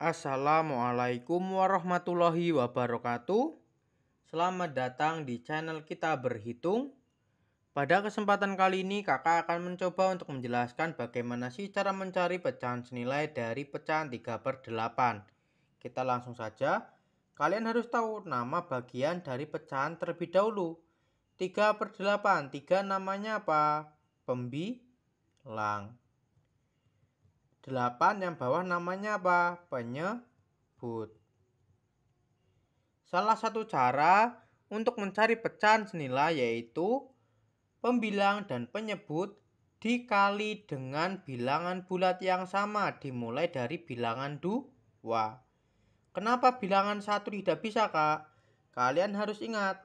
Assalamualaikum warahmatullahi wabarakatuh. Selamat datang di channel kita berhitung. Pada kesempatan kali ini kakak akan mencoba untuk menjelaskan bagaimana sih cara mencari pecahan senilai dari pecahan 3 per 8. Kita langsung saja. Kalian harus tahu nama bagian dari pecahan terlebih dahulu. 3 per 8, 3 namanya apa? Pembilang. 8 yang bawah namanya apa? Penyebut. Salah satu cara untuk mencari pecahan senilai yaitu pembilang dan penyebut dikali dengan bilangan bulat yang sama dimulai dari bilangan 2. Kenapa bilangan satu tidak bisa kak? Kalian harus ingat,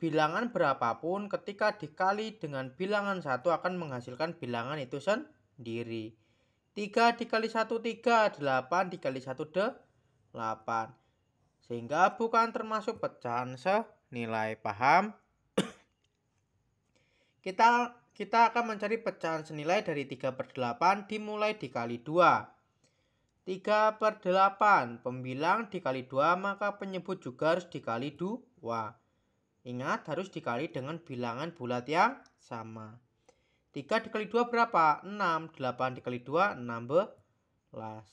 bilangan berapapun ketika dikali dengan bilangan satu akan menghasilkan bilangan itu sendiri. 3 dikali 1 3, 8 dikali 1 8. Sehingga bukan termasuk pecahan senilai. Paham? kita kita akan mencari pecahan senilai dari 3 per 8 dimulai dikali 2. 3 per 8, pembilang dikali 2 maka penyebut juga harus dikali 2. Ingat harus dikali dengan bilangan bulat yang sama. 3 dikali 2 berapa? 6. 8 dikali 2, 16.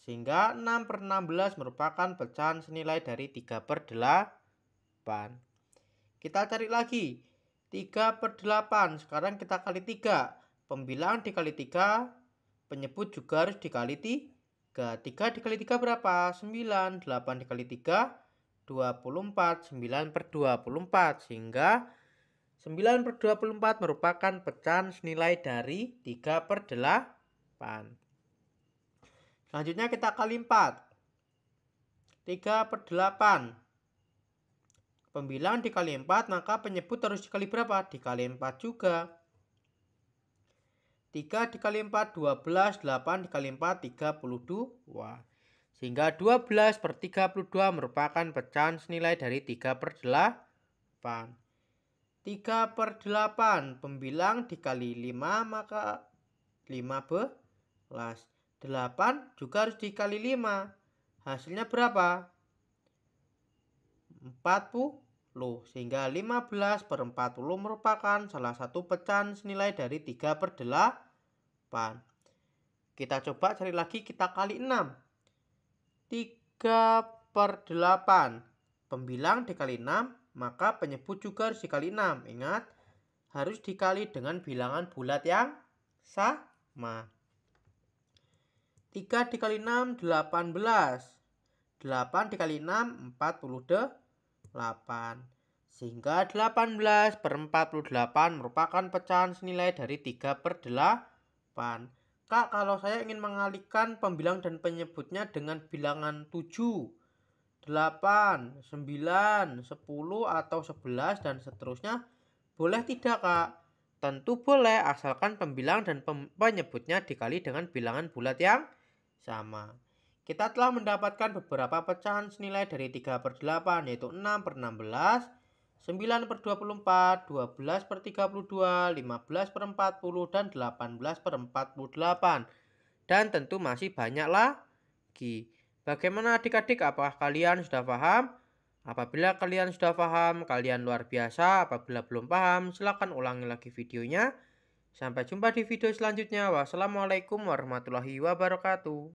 Sehingga 6 per 16 merupakan pecahan senilai dari 3 per 8. Kita cari lagi. 3 per 8. Sekarang kita kali 3. Pembilang dikali 3. Penyebut juga harus dikali 3. 3 dikali 3 berapa? 9. 8 dikali 3. 24. 9 per 24. Sehingga 9 per 24 merupakan pecahan senilai dari 3 per 8. Selanjutnya kita kali 4. 3 per 8. Pembilang dikali 4 maka penyebut harus dikali berapa? Dikali 4 juga. 3 dikali 4 12, 8 dikali 4 32. Sehingga 12 per 32 merupakan pecahan senilai dari 3 per 8. 3 per 8 pembilang dikali 5 maka 5 belas 8 juga harus dikali 5 hasilnya berapa 40 sehingga 15 per 40 merupakan salah satu pecahan senilai dari 3 per 8 kita coba cari lagi kita kali 6 3 per 8 pembilang dikali 6 maka penyebut juga harus dikali 6. Ingat, harus dikali dengan bilangan bulat yang sama. 3 dikali 6, 18. 8 dikali 6, 48. Sehingga 18 per 48 merupakan pecahan senilai dari 3 per 8. Kak, kalau saya ingin mengalihkan pembilang dan penyebutnya dengan bilangan 7, 8, 9, 10 atau 11 dan seterusnya boleh tidak Kak? Tentu boleh asalkan pembilang dan penyebutnya dikali dengan bilangan bulat yang sama. Kita telah mendapatkan beberapa pecahan senilai dari 3 per 8 yaitu 6 per 16, 9 per 24, 12 per 32, 15 per 40, dan 18 per 48. Dan tentu masih banyak lagi. Bagaimana adik-adik, apakah kalian sudah paham? Apabila kalian sudah paham, kalian luar biasa. Apabila belum paham, silakan ulangi lagi videonya. Sampai jumpa di video selanjutnya. Wassalamualaikum warahmatullahi wabarakatuh.